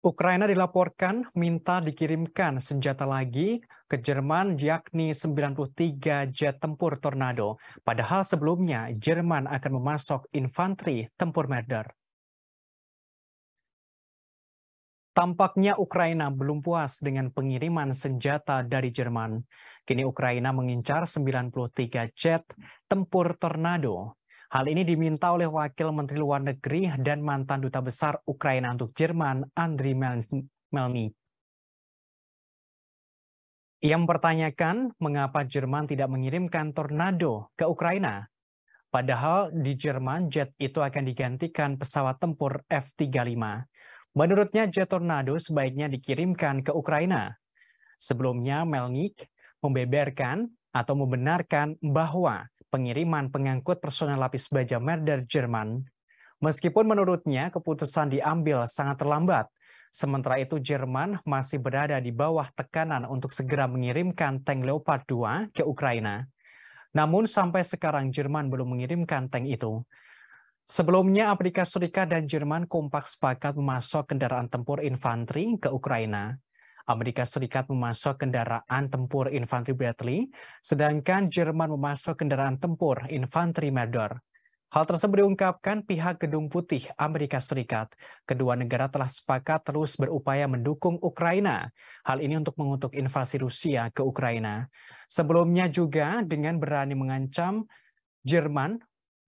Ukraina dilaporkan minta dikirimkan senjata lagi ke Jerman yakni 93 jet tempur Tornado. Padahal sebelumnya Jerman akan memasok infanteri tempur Merder. Tampaknya Ukraina belum puas dengan pengiriman senjata dari Jerman. Kini Ukraina mengincar 93 jet tempur Tornado Hal ini diminta oleh Wakil Menteri Luar Negeri dan mantan Duta Besar Ukraina untuk Jerman, Andri Melny. Ia mempertanyakan mengapa Jerman tidak mengirimkan tornado ke Ukraina. Padahal di Jerman jet itu akan digantikan pesawat tempur F-35. Menurutnya jet tornado sebaiknya dikirimkan ke Ukraina. Sebelumnya Melnik membeberkan atau membenarkan bahwa pengiriman pengangkut personel lapis baja Merder Jerman, meskipun menurutnya keputusan diambil sangat terlambat. Sementara itu Jerman masih berada di bawah tekanan untuk segera mengirimkan tank Leopard 2 ke Ukraina. Namun sampai sekarang Jerman belum mengirimkan tank itu. Sebelumnya Amerika Serikat dan Jerman kompak sepakat memasok kendaraan tempur infanteri ke Ukraina. Amerika Serikat memasok kendaraan tempur infanteri Bradley, sedangkan Jerman memasok kendaraan tempur infanteri Marder. Hal tersebut diungkapkan pihak Gedung Putih Amerika Serikat. Kedua negara telah sepakat terus berupaya mendukung Ukraina. Hal ini untuk mengutuk invasi Rusia ke Ukraina. Sebelumnya juga dengan berani mengancam Jerman,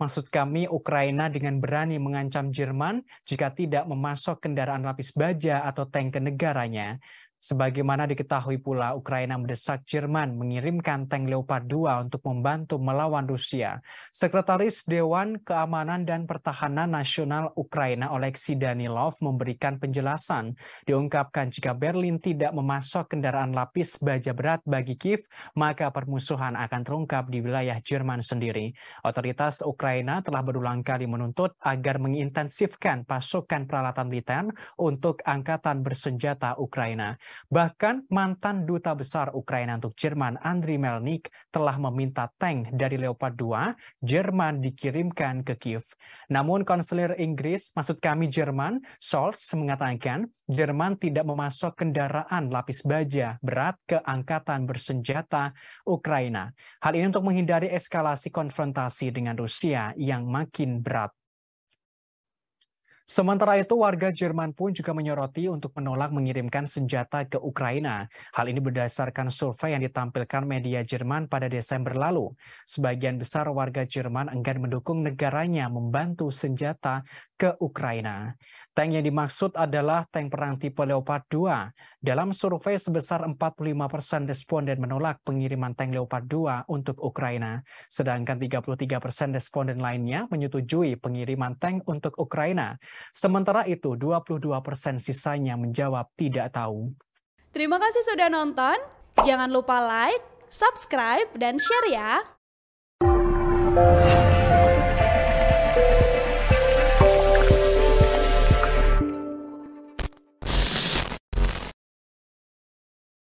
maksud kami Ukraina dengan berani mengancam Jerman jika tidak memasok kendaraan lapis baja atau tank ke negaranya. Sebagaimana diketahui pula, Ukraina mendesak Jerman mengirimkan tank Leopard 2 untuk membantu melawan Rusia. Sekretaris Dewan Keamanan dan Pertahanan Nasional Ukraina Oleksiy Danilov memberikan penjelasan. Diungkapkan jika Berlin tidak memasok kendaraan lapis baja berat bagi Kiev, maka permusuhan akan terungkap di wilayah Jerman sendiri. Otoritas Ukraina telah berulang kali menuntut agar mengintensifkan pasokan peralatan militer untuk angkatan bersenjata Ukraina. Bahkan mantan duta besar Ukraina untuk Jerman Andriy Melnik telah meminta tank dari Leopard 2 Jerman dikirimkan ke Kiev. Namun konselir Inggris, maksud kami Jerman, Scholz mengatakan Jerman tidak memasok kendaraan lapis baja berat ke angkatan bersenjata Ukraina. Hal ini untuk menghindari eskalasi konfrontasi dengan Rusia yang makin berat. Sementara itu, warga Jerman pun juga menyoroti untuk menolak mengirimkan senjata ke Ukraina. Hal ini berdasarkan survei yang ditampilkan media Jerman pada Desember lalu. Sebagian besar warga Jerman enggan mendukung negaranya membantu senjata ke Ukraina. Tank yang dimaksud adalah tank perang tipe Leopard 2. Dalam survei sebesar 45% responden menolak pengiriman tank Leopard 2 untuk Ukraina, sedangkan 33% responden lainnya menyetujui pengiriman tank untuk Ukraina. Sementara itu, 22% sisanya menjawab tidak tahu. Terima kasih sudah nonton. Jangan lupa like, subscribe, dan share ya.